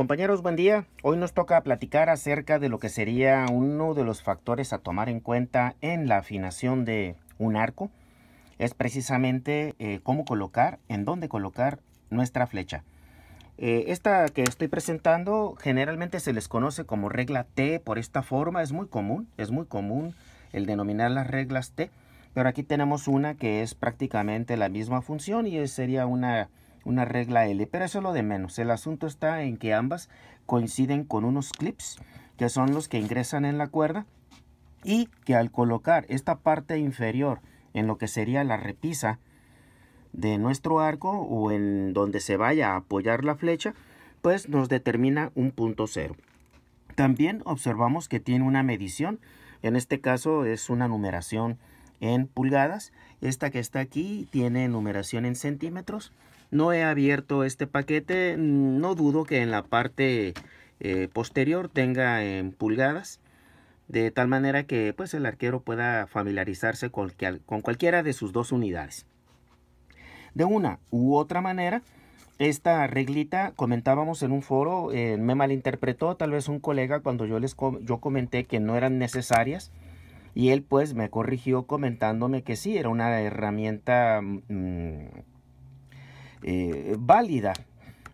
Compañeros, buen día. Hoy nos toca platicar acerca de lo que sería uno de los factores a tomar en cuenta en la afinación de un arco. Es precisamente eh, cómo colocar, en dónde colocar nuestra flecha. Eh, esta que estoy presentando generalmente se les conoce como regla T por esta forma. Es muy común, es muy común el denominar las reglas T. Pero aquí tenemos una que es prácticamente la misma función y sería una una regla L, pero eso es lo de menos. El asunto está en que ambas coinciden con unos clips, que son los que ingresan en la cuerda, y que al colocar esta parte inferior en lo que sería la repisa de nuestro arco o en donde se vaya a apoyar la flecha, pues nos determina un punto cero. También observamos que tiene una medición, en este caso es una numeración en pulgadas, esta que está aquí tiene numeración en centímetros, no he abierto este paquete, mm, no dudo que en la parte eh, posterior tenga en pulgadas, de tal manera que pues, el arquero pueda familiarizarse con, con cualquiera de sus dos unidades. De una u otra manera, esta reglita comentábamos en un foro, eh, me malinterpretó tal vez un colega cuando yo, les yo comenté que no eran necesarias y él pues me corrigió comentándome que sí, era una herramienta mm, eh, válida.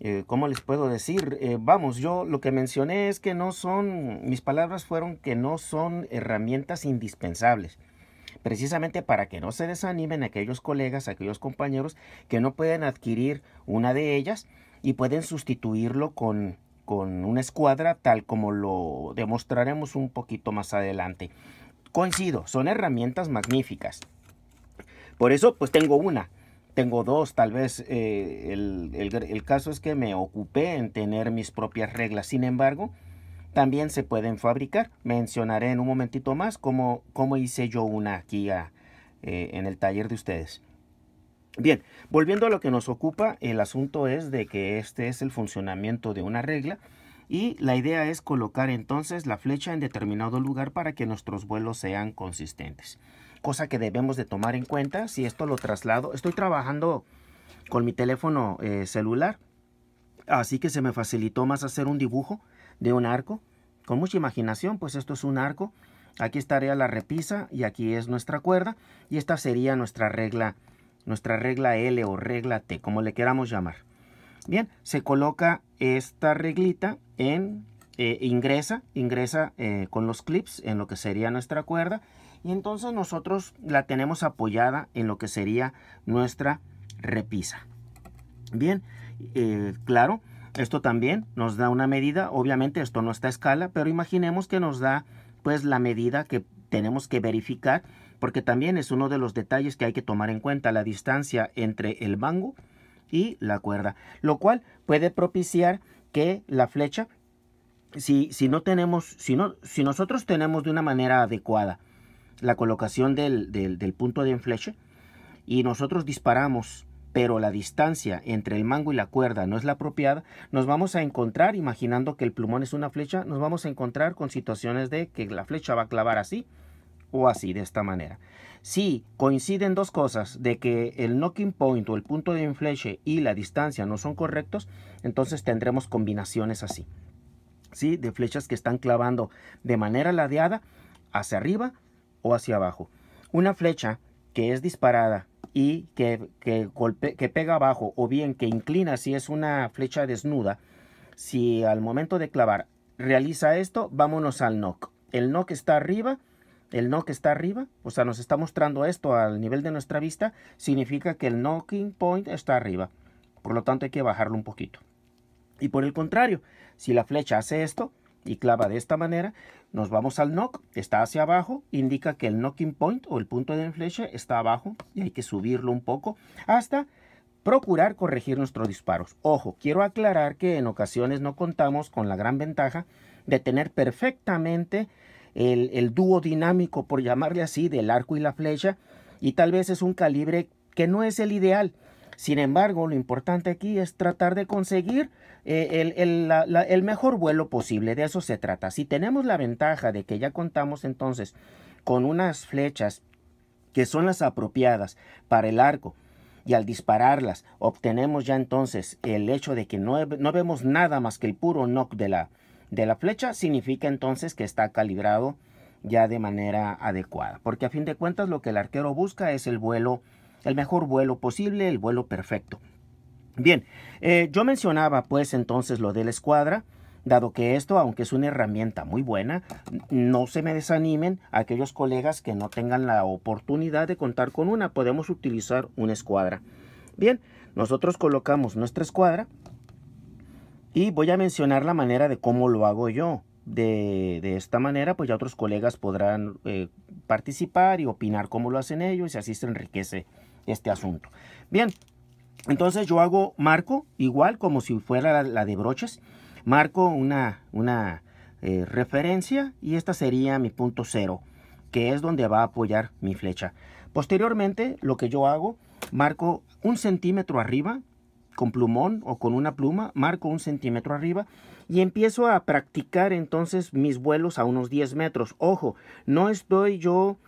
Eh, ¿Cómo les puedo decir? Eh, vamos, yo lo que mencioné es que no son, mis palabras fueron que no son herramientas indispensables precisamente para que no se desanimen aquellos colegas, aquellos compañeros que no pueden adquirir una de ellas y pueden sustituirlo con, con una escuadra tal como lo demostraremos un poquito más adelante. Coincido, son herramientas magníficas. Por eso pues tengo una, tengo dos, tal vez eh, el, caso es que me ocupé en tener mis propias reglas, sin embargo, también se pueden fabricar. Mencionaré en un momentito más cómo, cómo hice yo una aquí eh, en el taller de ustedes. Bien, volviendo a lo que nos ocupa, el asunto es de que este es el funcionamiento de una regla y la idea es colocar entonces la flecha en determinado lugar para que nuestros vuelos sean consistentes cosa que debemos de tomar en cuenta. Si esto lo traslado, estoy trabajando con mi teléfono eh, celular, así que se me facilitó más hacer un dibujo de un arco. Con mucha imaginación, pues esto es un arco. Aquí estaría la repisa y aquí es nuestra cuerda y esta sería nuestra regla, nuestra regla L o regla T, como le queramos llamar. Bien, se coloca esta reglita en, eh, ingresa, ingresa eh, con los clips en lo que sería nuestra cuerda y entonces nosotros la tenemos apoyada en lo que sería nuestra repisa. Bien, eh, claro, esto también nos da una medida. Obviamente esto no está a escala, pero imaginemos que nos da pues la medida que tenemos que verificar porque también es uno de los detalles que hay que tomar en cuenta, la distancia entre el mango y la cuerda, lo cual puede propiciar que la flecha, si, si no tenemos, si, si nosotros tenemos de una manera adecuada la colocación del, punto de enfleche y nosotros disparamos pero la distancia entre el mango y la cuerda no es la apropiada, nos vamos a encontrar, imaginando que el plumón es una flecha, nos vamos a encontrar con situaciones de que la flecha va a clavar así o así, de esta manera. Si coinciden dos cosas, de que el knocking point o el punto de infleche y la distancia no son correctos, entonces tendremos combinaciones así. ¿Sí? De flechas que están clavando de manera ladeada hacia arriba o hacia abajo. Una flecha que es disparada y que, que, golpe, que pega abajo o bien que inclina si es una flecha desnuda, si al momento de clavar realiza esto, vámonos al knock. El knock está arriba, el knock está arriba, o sea, nos está mostrando esto al nivel de nuestra vista, significa que el knocking point está arriba. Por lo tanto, hay que bajarlo un poquito. Y por el contrario, si la flecha hace esto, y clava de esta manera, nos vamos al knock, está hacia abajo, indica que el knocking point o el punto de flecha está abajo y hay que subirlo un poco hasta procurar corregir nuestros disparos. Ojo, quiero aclarar que en ocasiones no contamos con la gran ventaja de tener perfectamente el, el dúo dinámico, por llamarle así, del arco y la flecha, y tal vez es un calibre que no es el ideal. Sin embargo, lo importante aquí es tratar de conseguir eh, el, mejor vuelo posible. De eso se trata. Si tenemos la ventaja de que ya contamos entonces con unas flechas que son las apropiadas para el arco, y al dispararlas obtenemos ya entonces el hecho de que no, vemos nada más que el puro knock de la, de la flecha, significa entonces que está calibrado ya de manera adecuada. Porque a fin de cuentas lo que el arquero busca es el vuelo el mejor vuelo posible, el vuelo perfecto. Bien, eh, yo mencionaba pues entonces lo de la escuadra, dado que esto, aunque es una herramienta muy buena, no se me desanimen aquellos colegas que no tengan la oportunidad de contar con una, podemos utilizar una escuadra. Bien, nosotros colocamos nuestra escuadra y voy a mencionar la manera de cómo lo hago yo. De, esta manera, pues ya otros colegas podrán eh, participar y opinar cómo lo hacen ellos y así se enriquece este asunto. Bien, entonces yo hago marco, igual como si fuera la, de broches, marco una, una eh, referencia y esta sería mi punto cero, que es donde va a apoyar mi flecha. Posteriormente, lo que yo hago, marco un centímetro arriba con plumón o con una pluma, marco un centímetro arriba y empiezo a practicar entonces mis vuelos a unos 10 metros. Ojo, no estoy yo,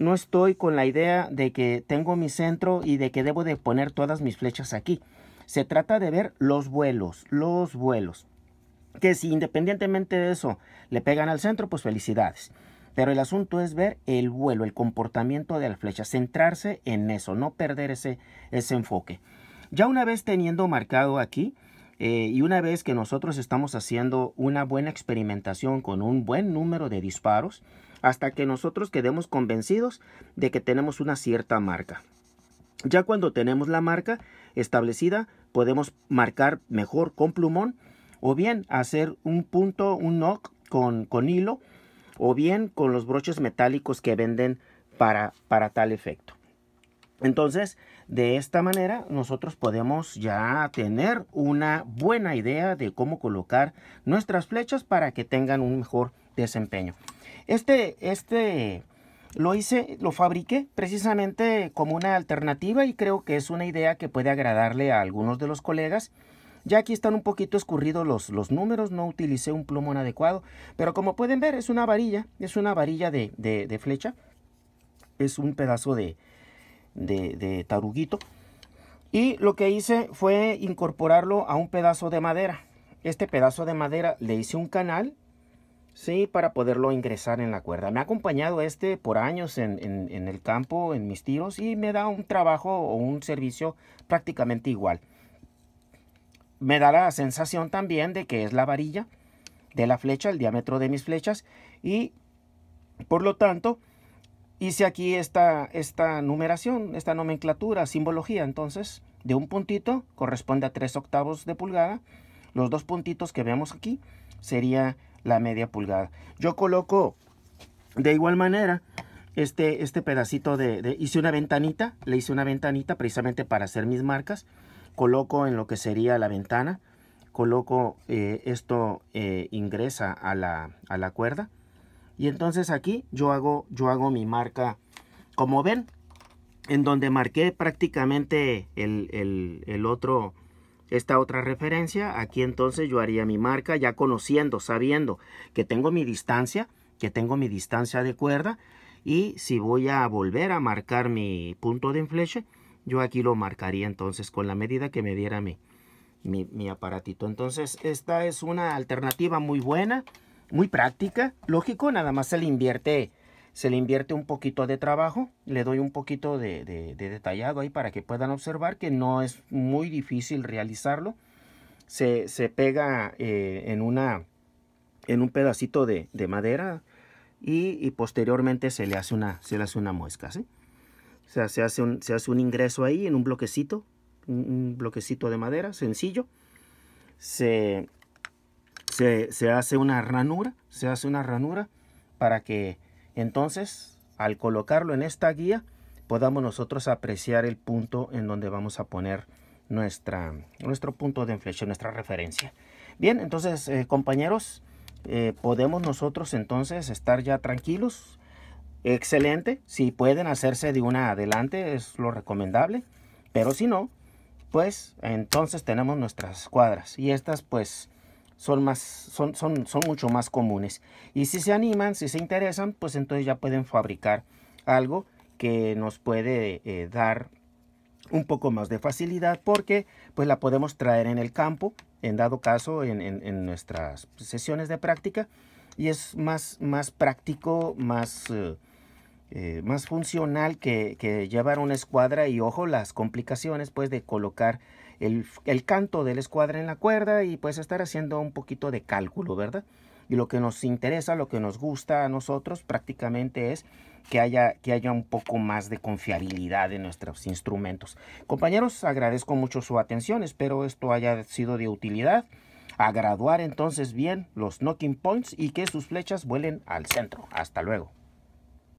no estoy con la idea de que tengo mi centro y de que debo de poner todas mis flechas aquí. Se trata de ver los vuelos, los vuelos. Que si independientemente de eso le pegan al centro, pues felicidades. Pero el asunto es ver el vuelo, el comportamiento de la flecha, centrarse en eso, no perder ese, ese enfoque. Ya una vez teniendo marcado aquí, eh, y una vez que nosotros estamos haciendo una buena experimentación con un buen número de disparos, hasta que nosotros quedemos convencidos de que tenemos una cierta marca. Ya cuando tenemos la marca establecida, podemos marcar mejor con plumón o bien hacer un punto, un knock con, con hilo o bien con los broches metálicos que venden para, para tal efecto. Entonces, de esta manera nosotros podemos ya tener una buena idea de cómo colocar nuestras flechas para que tengan un mejor desempeño. Este, este lo hice, lo fabriqué precisamente como una alternativa y creo que es una idea que puede agradarle a algunos de los colegas. Ya aquí están un poquito escurridos los, los, números, no utilicé un plomo adecuado, pero como pueden ver es una varilla, es una varilla de, de flecha, es un pedazo de, de, taruguito. Y lo que hice fue incorporarlo a un pedazo de madera. Este pedazo de madera le hice un canal, ¿sí? Para poderlo ingresar en la cuerda. Me ha acompañado este por años en, en el campo, en mis tiros, y me da un trabajo o un servicio prácticamente igual. Me da la sensación también de que es la varilla de la flecha, el diámetro de mis flechas, y por lo tanto hice aquí esta, esta numeración, esta nomenclatura, simbología. Entonces, de un puntito corresponde a 3 octavos de pulgada. Los dos puntitos que vemos aquí sería la media pulgada. Yo coloco de igual manera este, este pedacito de, Hice una ventanita, le hice una ventanita precisamente para hacer mis marcas. Coloco en lo que sería la ventana. Coloco, eh, esto eh, ingresa a la, a la cuerda. Y entonces aquí yo hago, yo hago mi marca, como ven, en donde marqué prácticamente el, otro, esta otra referencia, aquí entonces yo haría mi marca ya conociendo, sabiendo que tengo mi distancia, que tengo mi distancia de cuerda y si voy a volver a marcar mi punto de enfleche. yo aquí lo marcaría entonces con la medida que me diera mi aparatito. Entonces esta es una alternativa muy buena muy práctica, lógico, nada más se le invierte, se le invierte un poquito de trabajo, le doy un poquito de, detallado ahí para que puedan observar que no es muy difícil realizarlo. Se, pega eh, en, una, en un pedacito de, madera y, posteriormente se le hace una, se le hace una muesca, O sea, se hace, un, se hace un ingreso ahí en un bloquecito, un, un bloquecito de madera, sencillo. Se, se, hace una ranura, se hace una ranura para que entonces al colocarlo en esta guía podamos nosotros apreciar el punto en donde vamos a poner nuestra, nuestro punto de inflexión, nuestra referencia. Bien, entonces eh, compañeros, eh, podemos nosotros entonces estar ya tranquilos. Excelente, si pueden hacerse de una adelante es lo recomendable, pero si no, pues entonces tenemos nuestras cuadras y estas pues son, más, son, son, son mucho más comunes. Y si se animan, si se interesan, pues entonces ya pueden fabricar algo que nos puede eh, dar un poco más de facilidad porque pues la podemos traer en el campo, en dado caso en, nuestras sesiones de práctica y es más, más práctico, más, eh, eh, más funcional que, que llevar una escuadra y ojo las complicaciones pues de colocar el, canto de la escuadra en la cuerda y pues estar haciendo un poquito de cálculo, ¿verdad? y lo que nos interesa, lo que nos gusta a nosotros prácticamente es que haya, que haya un poco más de confiabilidad en nuestros instrumentos. Compañeros, agradezco mucho su atención, espero esto haya sido de utilidad. A graduar entonces bien los knocking points y que sus flechas vuelen al centro. Hasta luego.